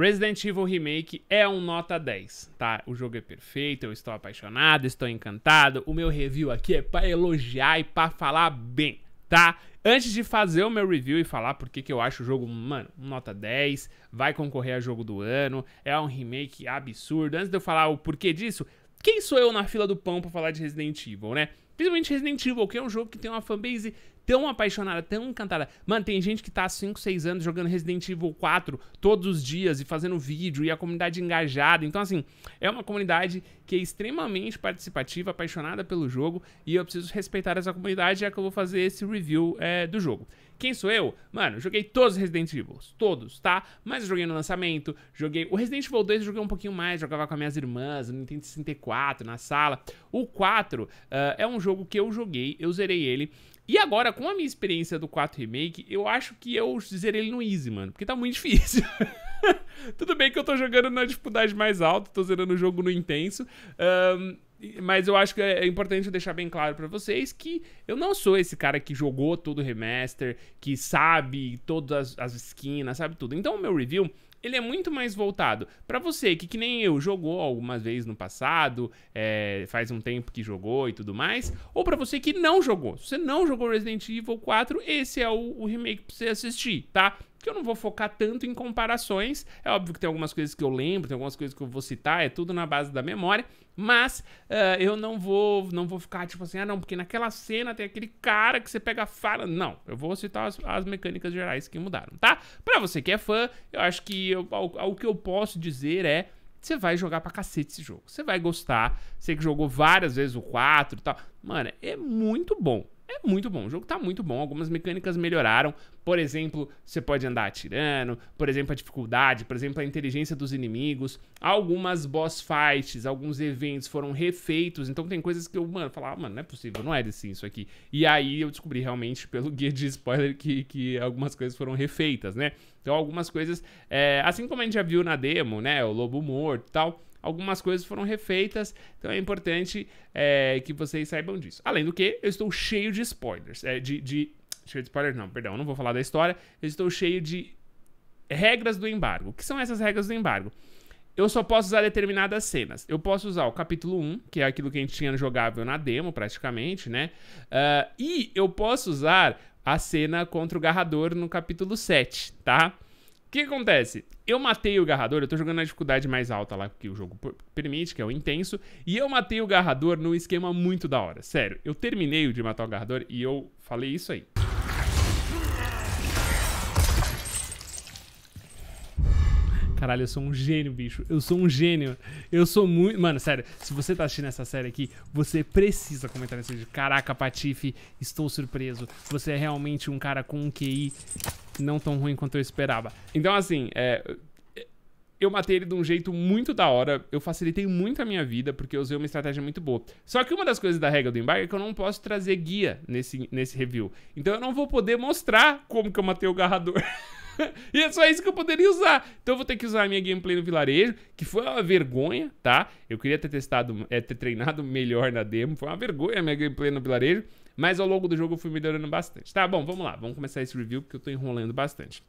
Resident Evil Remake é um nota 10, tá? O jogo é perfeito, eu estou apaixonado, estou encantado. O meu review aqui é para elogiar e para falar bem, tá? Antes de fazer o meu review e falar porque que eu acho o jogo, mano, nota 10, vai concorrer a jogo do ano, é um remake absurdo. Antes de eu falar o porquê disso, quem sou eu na fila do pão para falar de Resident Evil, né? Principalmente Resident Evil, que é um jogo que tem uma fanbase tão apaixonada, tão encantada. Mano, tem gente que tá há 5, 6 anos jogando Resident Evil 4 todos os dias e fazendo vídeo e a comunidade engajada. Então, assim, é uma comunidade que é extremamente participativa, apaixonada pelo jogo e eu preciso respeitar essa comunidade, já é que eu vou fazer esse review é, do jogo. Quem sou eu? Mano, joguei todos os Resident Evil, todos, tá? Mas eu joguei no lançamento, joguei. O Resident Evil 2 eu joguei um pouquinho mais, jogava com minhas irmãs, no Nintendo 64, na sala. O 4 uh, ah, é um jogo que eu joguei, eu zerei ele. E agora, com a minha experiência do 4 Remake, eu acho que eu dizer ele no Easy, mano. Porque tá muito difícil. Tudo bem que eu tô jogando na dificuldade mais alta, tô zerando o jogo no intenso. Um, mas eu acho que é, é importante deixar bem claro para vocês que eu não sou esse cara que jogou todo o remaster, que sabe todas as, as esquinas, sabe tudo. Então o meu review ele é muito mais voltado para você que, que nem eu, jogou algumas vezes no passado, é, faz um tempo que jogou e tudo mais, ou para você que não jogou. Se você não jogou Resident Evil 4, esse é o, o remake pra você assistir, tá? que eu não vou focar tanto em comparações. É óbvio que tem algumas coisas que eu lembro, tem algumas coisas que eu vou citar, é tudo na base da memória, mas uh, eu não vou não vou ficar tipo assim, ah não, porque naquela cena tem aquele cara que você pega fala. Não, eu vou citar as, as mecânicas gerais que mudaram, tá? Pra você que é fã, eu acho que o que eu posso dizer é você vai jogar pra cacete esse jogo. Você vai gostar. Você que jogou várias vezes o 4 e tal. Mano, é muito bom. É muito bom, o jogo tá muito bom, algumas mecânicas melhoraram. Por exemplo, você pode andar atirando, por exemplo, a dificuldade, por exemplo, a inteligência dos inimigos. Algumas boss fights, alguns eventos foram refeitos, então tem coisas que eu, mano, falava, ah, mano, não é possível, não é assim isso aqui. E aí eu descobri realmente pelo guia de spoiler que, que algumas coisas foram refeitas, né? Então algumas coisas, é, assim como a gente já viu na demo, né, o lobo morto e tal algumas coisas foram refeitas, então é importante é, que vocês saibam disso. Além do que, eu estou cheio de spoilers, é, de, de... Cheio de spoilers não, perdão, não vou falar da história, eu estou cheio de regras do embargo. O que são essas regras do embargo? Eu só posso usar determinadas cenas. Eu posso usar o capítulo 1, que é aquilo que a gente tinha jogável na demo, praticamente, né? Uh, e eu posso usar a cena contra o Garrador no capítulo 7, tá? O que, acontece? Eu matei o garrador, eu tô jogando na dificuldade mais alta lá que o jogo permite, que é o intenso, e eu matei o garrador num esquema muito da hora. Sério, eu terminei de matar o garrador e eu falei isso aí. Caralho, eu sou um gênio, bicho. Eu sou um gênio. Eu sou muito. Mano, sério, se você tá assistindo essa série aqui, você precisa comentar nesse vídeo. Caraca, Patife, estou surpreso. Você é realmente um cara com um QI não tão ruim quanto eu esperava. Então, assim, é, eu matei ele de um jeito muito da hora. Eu facilitei muito a minha vida, porque eu usei uma estratégia muito boa. Só que uma das coisas da regra do embargo é que eu não posso trazer guia nesse, nesse review. Então eu não vou poder mostrar como que eu matei o garrador. e é só isso que eu poderia usar. Então eu vou ter que usar a minha gameplay no vilarejo, que foi uma vergonha, tá? Eu queria ter testado, é, ter treinado melhor na demo. Foi uma vergonha a minha gameplay no vilarejo. Mas ao longo do jogo eu fui melhorando bastante. Tá bom, vamos lá. Vamos começar esse review porque eu tô enrolando bastante.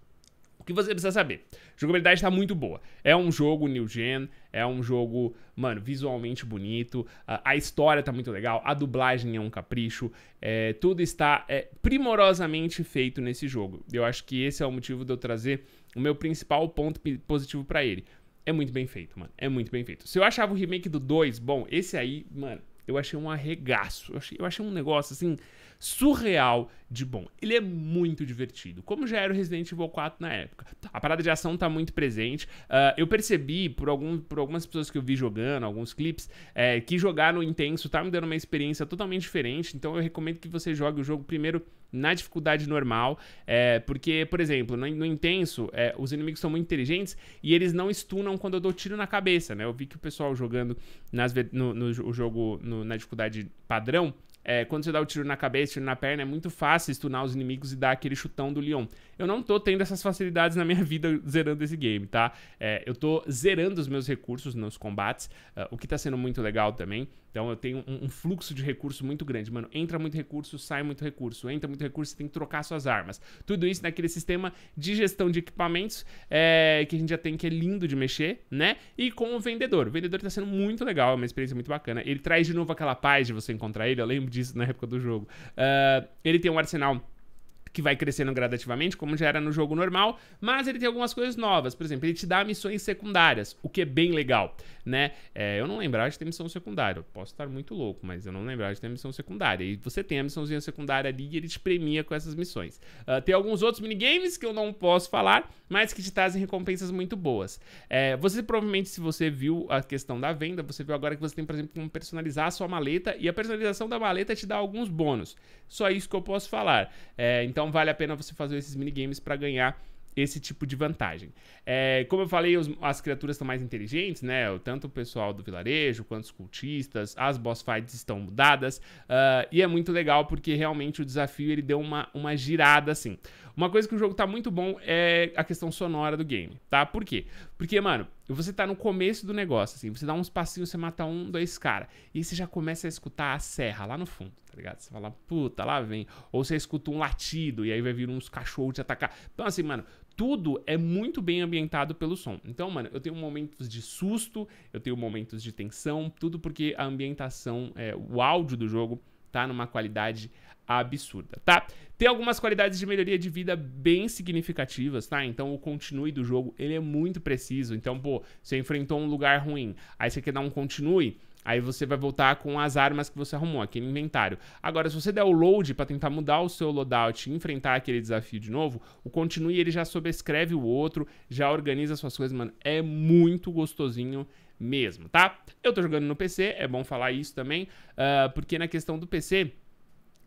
O que você precisa saber? A jogabilidade está muito boa. É um jogo new gen, é um jogo, mano, visualmente bonito, a, história tá muito legal, a dublagem é um capricho, é, tudo está é, primorosamente feito nesse jogo. Eu acho que esse é o motivo de eu trazer o meu principal ponto positivo para ele. É muito bem feito, mano. É muito bem feito. Se eu achava o remake do 2 bom, esse aí, mano, eu achei um arregaço. Eu achei, eu achei um negócio assim surreal de bom. Ele é muito divertido, como já era o Resident Evil 4 na época. A parada de ação tá muito presente. Uh, eu percebi, por, algum, por algumas pessoas que eu vi jogando, alguns clipes, é, que jogar no intenso tá me dando uma experiência totalmente diferente, então eu recomendo que você jogue o jogo primeiro na dificuldade normal, é, porque, por exemplo, no, no intenso, é, os inimigos são muito inteligentes e eles não estunam quando eu dou tiro na cabeça, né? Eu vi que o pessoal jogando nas, no, no, no jogo na dificuldade padrão, é, quando você dá o tiro na cabeça, tiro na perna, é muito fácil stunar os inimigos e dar aquele chutão do leão. Eu não tô tendo essas facilidades na minha vida zerando esse game, tá? É, eu tô zerando os meus recursos nos combates, uh, o que tá sendo muito legal também. Então eu tenho um, um, fluxo de recurso muito grande. Mano, entra muito recurso, sai muito recurso, entra muito recurso, você tem que trocar suas armas. Tudo isso naquele sistema de gestão de equipamentos é, que a gente já tem, que é lindo de mexer, né? E com o vendedor. O vendedor tá sendo muito legal, é uma experiência muito bacana. Ele traz de novo aquela paz de você encontrar ele, eu lembro disso na época do jogo. Uh, ele tem um arsenal que vai crescendo gradativamente, como já era no jogo normal, mas ele tem algumas coisas novas. Por exemplo, ele te dá missões secundárias, o que é bem legal, né? É, eu não lembrava de ter missão secundária. Eu posso estar muito louco, mas eu não lembrava de ter missão secundária. E você tem a missãozinha secundária ali e ele te premia com essas missões. Uh, tem alguns outros minigames que eu não posso falar, mas que te trazem recompensas muito boas. É, você provavelmente, se você viu a questão da venda, você viu agora que você tem, por exemplo, como personalizar a sua maleta e a personalização da maleta te dá alguns bônus. Só isso que eu posso falar. É, então então vale a pena você fazer esses minigames para ganhar esse tipo de vantagem. É, como eu falei, os, as criaturas estão mais inteligentes, né? Tanto o pessoal do vilarejo quanto os cultistas, as boss fights estão mudadas. Uh, e é muito legal porque realmente o desafio ele deu uma, uma girada assim. Uma coisa que o jogo tá muito bom é a questão sonora do game, tá? Por quê? Porque, mano, você tá no começo do negócio, assim, você dá uns passinhos, você mata um, dois cara. E você já começa a escutar a serra lá no fundo, tá ligado? Você fala, puta, lá vem. Ou você escuta um latido, e aí vai vir uns cachorros te atacar. Então, assim, mano, tudo é muito bem ambientado pelo som. Então, mano, eu tenho momentos de susto, eu tenho momentos de tensão, tudo porque a ambientação, é, o áudio do jogo tá numa qualidade absurda, tá? Tem algumas qualidades de melhoria de vida bem significativas, tá? Então o continue do jogo, ele é muito preciso. Então, pô, você enfrentou um lugar ruim, aí você quer dar um continue, Aí você vai voltar com as armas que você arrumou aqui no inventário. Agora, se você der o load para tentar mudar o seu loadout e enfrentar aquele desafio de novo, o continue ele já sobrescreve o outro, já organiza suas coisas, mano. É muito gostosinho mesmo, tá? Eu tô jogando no PC, é bom falar isso também, uh, porque na questão do PC.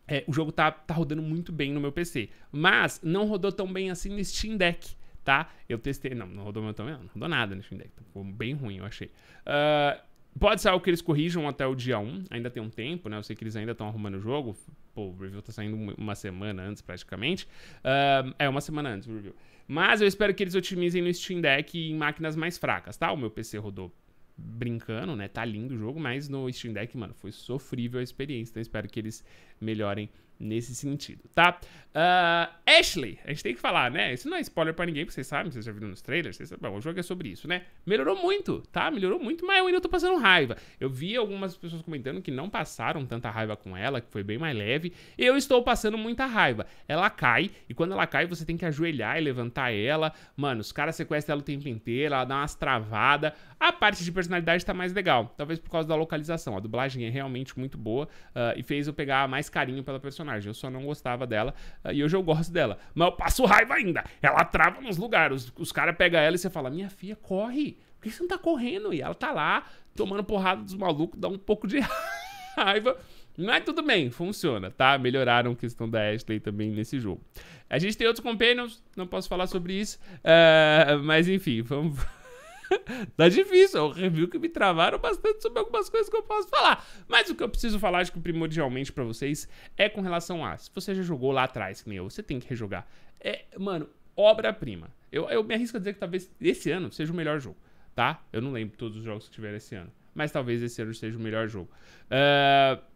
É, o jogo tá, tá rodando muito bem no meu PC. Mas não rodou tão bem assim no Steam Deck tá? Eu testei. Não, não rodou meu também, não rodou nada no Steam Deck. Ficou tá bem ruim, eu achei. Uh, pode ser algo que eles corrijam até o dia 1, ainda tem um tempo, né? Eu sei que eles ainda estão arrumando o jogo. Pô, o review tá saindo uma semana antes, praticamente. Uh, é, uma semana antes o review. Mas eu espero que eles otimizem no Steam Deck e em máquinas mais fracas, tá? O meu PC rodou brincando, né? Tá lindo o jogo, mas no Steam Deck, mano, foi sofrível a experiência. Então espero que eles melhorem nesse sentido, tá? Uh, Ashley, a gente tem que falar, né? Isso não é spoiler para ninguém, porque vocês sabem, vocês já viram nos trailers, vocês sabem, bom, o jogo é sobre isso, né? Melhorou muito, tá? Melhorou muito, mas eu ainda tô passando raiva. Eu vi algumas pessoas comentando que não passaram tanta raiva com ela, que foi bem mais leve. Eu estou passando muita raiva. Ela cai, e quando ela cai, você tem que ajoelhar e levantar ela. Mano, os caras sequestram ela o tempo inteiro, ela dá umas travadas. A parte de personalidade tá mais legal, talvez por causa da localização. A dublagem é realmente muito boa uh, e fez eu pegar mais carinho pela personagem personagem. Eu só não gostava dela eh, e hoje eu gosto dela. Mas eu passo raiva ainda. Ela trava nos lugares. Os, os caras pegam ela e você fala: Minha filha, corre. Por que você não tá correndo? E ela tá lá tomando porrada dos malucos, dá um pouco de raiva. Mas tudo bem, funciona, tá? Melhoraram a questão da Ashley também nesse jogo. A gente tem outros companions, não posso falar sobre isso. Uh, mas enfim, vamos. tá difícil, é um review que me travaram bastante sobre algumas coisas que eu posso falar. Mas o que eu preciso falar, acho que primordialmente para vocês, é com relação a... Se você já jogou lá atrás, que nem eu, você tem que rejogar. É, mano, obra-prima. Eu, eu me arrisco a dizer que talvez esse ano seja o melhor jogo, tá? Eu não lembro todos os jogos que tiveram esse ano. Mas talvez esse ano seja o melhor jogo. Ahn... Uh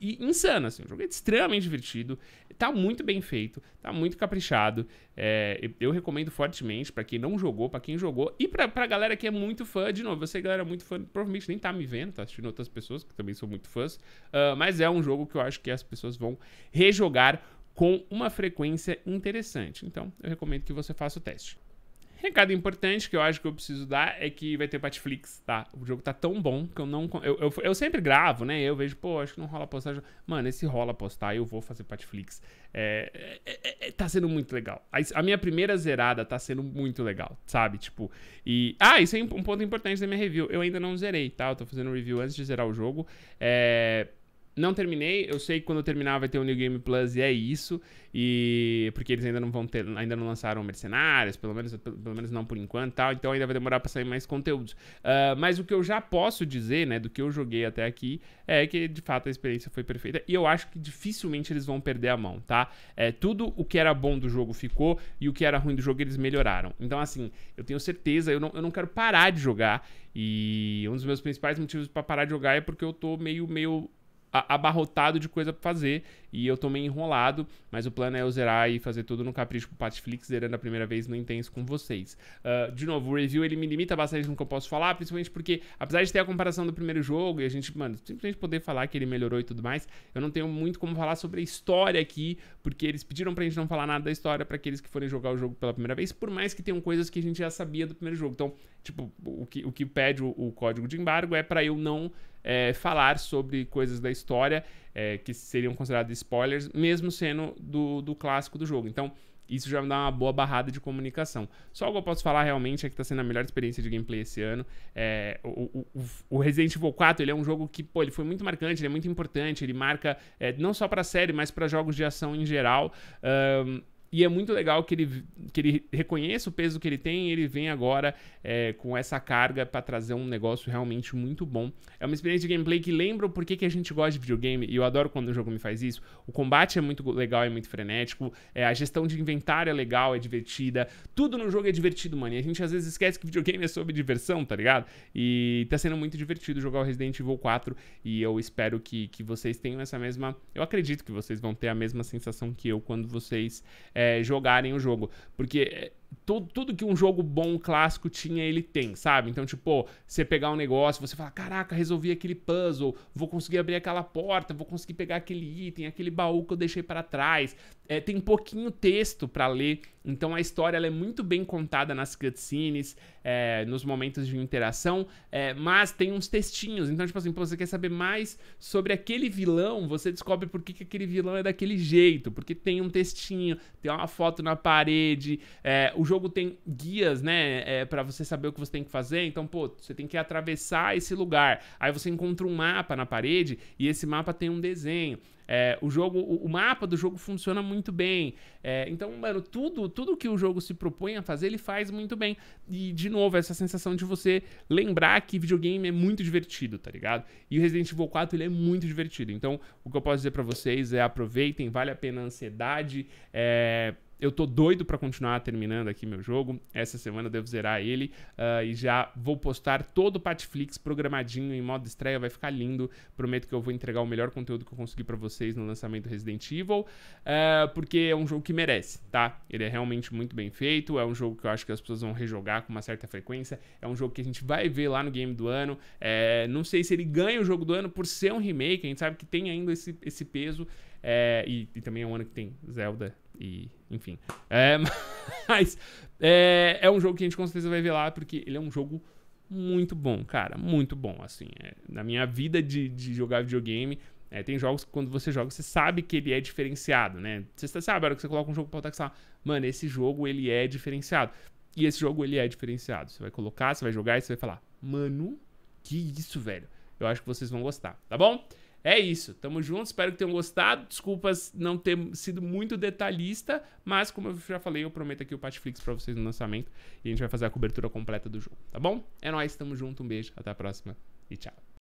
insano, assim. Um jogo extremamente divertido, tá muito bem feito, tá muito caprichado. É, eu recomendo fortemente para quem não jogou, para quem jogou e pra, pra galera que é muito fã. De novo, eu sei que a galera é muito fã, provavelmente nem tá me vendo, tá assistindo outras pessoas que também são muito fãs. Uh, mas é um jogo que eu acho que as pessoas vão rejogar com uma frequência interessante. Então, eu recomendo que você faça o teste. Recado importante que eu acho que eu preciso dar é que vai ter Patflix, tá? O jogo tá tão bom que eu não. Eu, eu, eu, sempre gravo, né? Eu vejo, pô, acho que não rola postar. Mano, esse rola postar, eu vou fazer Patflix. É, é, é, é tá sendo muito legal. A, a, minha primeira zerada tá sendo muito legal, sabe? Tipo, e. Ah, isso é um ponto importante da minha review. Eu ainda não zerei, tá? Eu tô fazendo review antes de zerar o jogo. É não terminei, eu sei que quando eu terminar vai ter o um New Game Plus e é isso. E porque eles ainda não vão ter, ainda não lançaram mercenários, pelo menos, pelo menos não por enquanto, tal, então ainda vai demorar para sair mais conteúdos. Uh, mas o que eu já posso dizer, né, do que eu joguei até aqui, é que de fato a experiência foi perfeita e eu acho que dificilmente eles vão perder a mão, tá? É, tudo o que era bom do jogo ficou e o que era ruim do jogo eles melhoraram. Então, assim, eu tenho certeza, eu não, eu não quero parar de jogar. E um dos meus principais motivos para parar de jogar é porque eu tô meio, meio abarrotado de coisa pra fazer e eu tô meio enrolado, mas o plano é eu zerar e fazer tudo no capricho pro Patflix, zerando a primeira vez no Intenso com vocês. Uh, de novo, o review ele me limita bastante no que eu posso falar, principalmente porque, apesar de ter a comparação do primeiro jogo e a gente, mano, simplesmente poder falar que ele melhorou e tudo mais, eu não tenho muito como falar sobre a história aqui, porque eles pediram pra gente não falar nada da história para aqueles que forem jogar o jogo pela primeira vez, por mais que tenham coisas que a gente já sabia do primeiro jogo. Então, tipo, o que, o que pede o, o código de embargo é para eu não é, falar sobre coisas da história é, que seriam consideradas spoilers, mesmo sendo do, do clássico do jogo. Então, isso já me dá uma boa barrada de comunicação. Só o que eu posso falar realmente é que está sendo a melhor experiência de gameplay esse ano. É, o, o, o, Resident Evil 4 ele é um jogo que pô, ele foi muito marcante, ele é muito importante, ele marca é, não só para a série, mas para jogos de ação em geral. Um, e é muito legal que ele, que ele reconheça o peso que ele tem e ele vem agora é, com essa carga para trazer um negócio realmente muito bom. É uma experiência de gameplay que lembra o porquê que a gente gosta de videogame e eu adoro quando o jogo me faz isso. O combate é muito legal, é muito frenético, é, a gestão de inventário é legal, é divertida. Tudo no jogo é divertido, mano. E a gente às vezes esquece que videogame é sobre diversão, tá ligado? E tá sendo muito divertido jogar o Resident Evil 4 e eu espero que, que vocês tenham essa mesma. Eu acredito que vocês vão ter a mesma sensação que eu quando vocês é, jogarem o jogo. Porque é, tudo, tudo que um jogo bom clássico tinha, ele tem, sabe? Então, tipo, você pegar um negócio, você fala: caraca, resolvi aquele puzzle, vou conseguir abrir aquela porta, vou conseguir pegar aquele item, aquele baú que eu deixei para trás. É, tem pouquinho texto para ler então a história é muito bem contada nas cutscenes, é, nos momentos de interação, é, mas tem uns textinhos. Então, tipo assim, pô, você quer saber mais sobre aquele vilão, você descobre por que, que aquele vilão é daquele jeito, porque tem um textinho, tem uma foto na parede, é, o jogo tem guias, né, é, para você saber o que você tem que fazer. Então, pô, você tem que atravessar esse lugar. Aí você encontra um mapa na parede e esse mapa tem um desenho. É, o jogo, o, o, mapa do jogo funciona muito bem. É, então, mano, tudo, tudo que o jogo se propõe a fazer, ele faz muito bem. E, de novo, essa sensação de você lembrar que videogame é muito divertido, tá ligado? E o Resident Evil 4, ele é muito divertido. Então, o que eu posso dizer para vocês é aproveitem, vale a pena a ansiedade, é eu tô doido para continuar terminando aqui meu jogo. Essa semana eu devo zerar ele uh, e já vou postar todo o Patflix programadinho em modo estreia, vai ficar lindo. Prometo que eu vou entregar o melhor conteúdo que eu conseguir para vocês no lançamento Resident Evil, uh, porque é um jogo que merece, tá? Ele é realmente muito bem feito, é um jogo que eu acho que as pessoas vão rejogar com uma certa frequência, é um jogo que a gente vai ver lá no game do ano. É, não sei se ele ganha o jogo do ano por ser um remake, a gente sabe que tem ainda esse, esse peso. É, e, e também é um ano que tem Zelda e, enfim. É, mas é, é um jogo que a gente com certeza vai ver lá, porque ele é um jogo muito bom, cara. Muito bom, assim. É, na minha vida de, de jogar videogame, é, tem jogos que quando você joga, você sabe que ele é diferenciado, né? Você sabe, a hora que você coloca um jogo pra você fala, mano, esse jogo, ele é diferenciado. E esse jogo, ele é diferenciado. Você vai colocar, você vai jogar e você vai falar, mano, que isso, velho. Eu acho que vocês vão gostar, tá bom? É isso, tamo junto, espero que tenham gostado. Desculpas não ter sido muito detalhista, mas como eu já falei, eu prometo aqui o Patflix pra vocês no lançamento e a gente vai fazer a cobertura completa do jogo, tá bom? É nóis, tamo junto, um beijo, até a próxima e tchau.